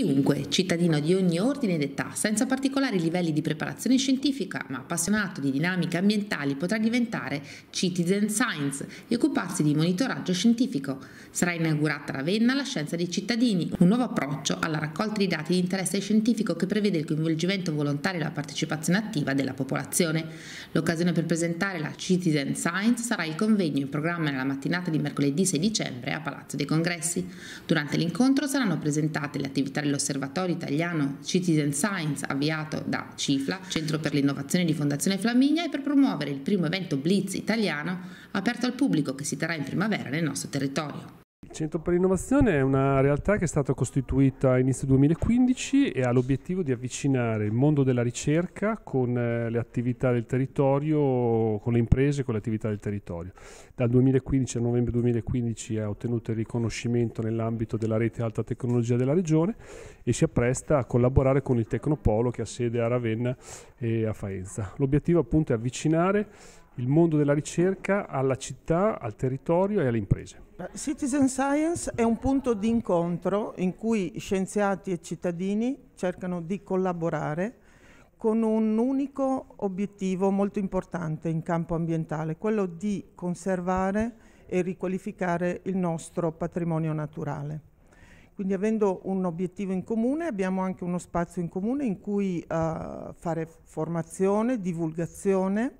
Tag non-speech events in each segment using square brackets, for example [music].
Chiunque, cittadino di ogni ordine ed età, senza particolari livelli di preparazione scientifica, ma appassionato di dinamiche ambientali, potrà diventare citizen science e occuparsi di monitoraggio scientifico. Sarà inaugurata a Ravenna la scienza dei cittadini, un nuovo approccio alla raccolta di dati di interesse scientifico che prevede il coinvolgimento volontario e la partecipazione attiva della popolazione. L'occasione per presentare la citizen science sarà il convegno in programma nella mattinata di mercoledì 6 dicembre a Palazzo dei Congressi. Durante l'incontro saranno presentate le attività l'osservatorio italiano Citizen Science avviato da CIFLA, Centro per l'Innovazione di Fondazione Flaminia, e per promuovere il primo evento Blitz italiano aperto al pubblico che si terrà in primavera nel nostro territorio. Il Centro per l'Innovazione è una realtà che è stata costituita a inizio 2015 e ha l'obiettivo di avvicinare il mondo della ricerca con eh, le attività del territorio, con le imprese e con le attività del territorio. Dal 2015 al novembre 2015 ha ottenuto il riconoscimento nell'ambito della rete alta tecnologia della regione e si appresta a collaborare con il Tecnopolo che ha sede a Ravenna e a Faenza. L'obiettivo appunto è avvicinare il mondo della ricerca alla città, al territorio e alle imprese. Citizen Science è un punto di incontro in cui scienziati e cittadini cercano di collaborare con un unico obiettivo molto importante in campo ambientale, quello di conservare e riqualificare il nostro patrimonio naturale. Quindi avendo un obiettivo in comune abbiamo anche uno spazio in comune in cui uh, fare formazione, divulgazione,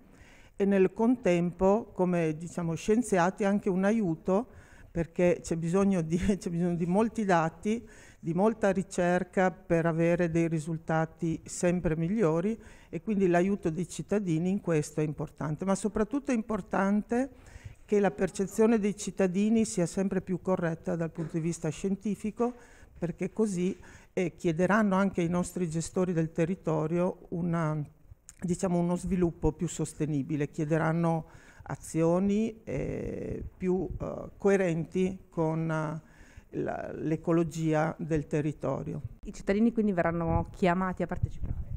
e nel contempo, come diciamo, scienziati, anche un aiuto perché c'è bisogno, di, [laughs] c'è bisogno di molti dati, di molta ricerca per avere dei risultati sempre migliori e quindi l'aiuto dei cittadini in questo è importante, ma soprattutto è importante che la percezione dei cittadini sia sempre più corretta dal punto di vista scientifico, perché così eh, chiederanno anche ai nostri gestori del territorio una diciamo, uno sviluppo più sostenibile, chiederanno azioni eh, più eh, coerenti con eh, l'ecologia del territorio. I cittadini quindi verranno chiamati a partecipare?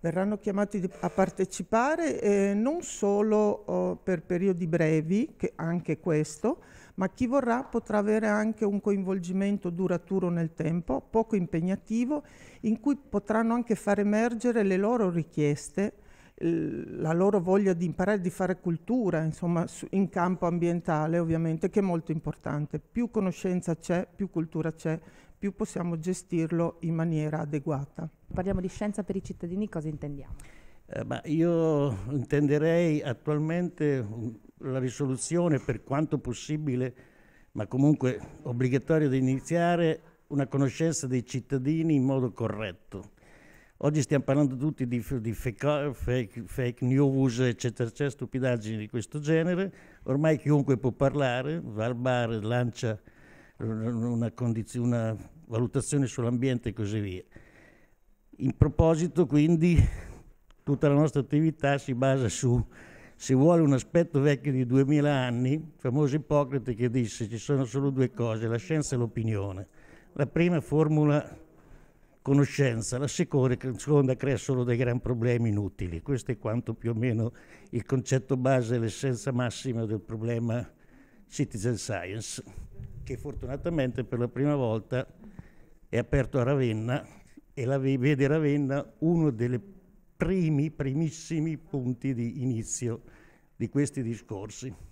verranno chiamati a partecipare eh, non solo oh, per periodi brevi, che anche questo, ma chi vorrà potrà avere anche un coinvolgimento duraturo nel tempo, poco impegnativo, in cui potranno anche far emergere le loro richieste la loro voglia di imparare, di fare cultura, insomma, in campo ambientale ovviamente, che è molto importante. Più conoscenza c'è, più cultura c'è, più possiamo gestirlo in maniera adeguata. Parliamo di scienza per i cittadini, cosa intendiamo? Eh, io intenderei attualmente mm, la risoluzione per quanto possibile, ma comunque obbligatorio di iniziare una conoscenza dei cittadini in modo corretto Oggi stiamo parlando tutti di, di fake, fake, fake, news, eccetera, eccetera, stupidaggini di questo genere. Ormai chiunque può parlare, va al bar, lancia una, una valutazione sull'ambiente e così via. In proposito, quindi, tutta la nostra attività si basa su, se vuole, un aspetto vecchio di 2000 anni, il famoso Ippocrate che disse ci sono solo due cose, la scienza e l'opinione. La prima formula conoscenza, la seconda crea solo dei gran problemi inutili. Questo è quanto più o meno il concetto base, l'essenza massima del problema citizen science, che fortunatamente per la prima volta è aperto a Ravenna e la vede Ravenna uno dei primi, primissimi punti di inizio di questi discorsi.